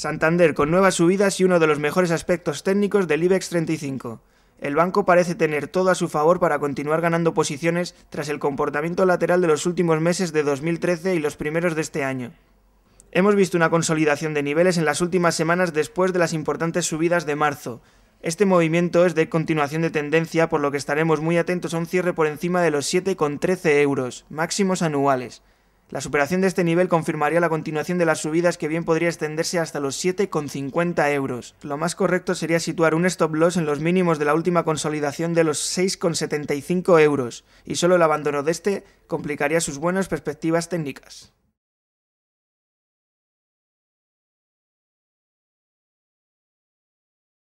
Santander con nuevas subidas y uno de los mejores aspectos técnicos del IBEX 35. El banco parece tener todo a su favor para continuar ganando posiciones tras el comportamiento lateral de los últimos meses de 2013 y los primeros de este año. Hemos visto una consolidación de niveles en las últimas semanas después de las importantes subidas de marzo. Este movimiento es de continuación de tendencia por lo que estaremos muy atentos a un cierre por encima de los 7,13 euros, máximos anuales. La superación de este nivel confirmaría la continuación de las subidas que bien podría extenderse hasta los 7,50 euros. Lo más correcto sería situar un stop loss en los mínimos de la última consolidación de los 6,75 euros, y solo el abandono de este complicaría sus buenas perspectivas técnicas.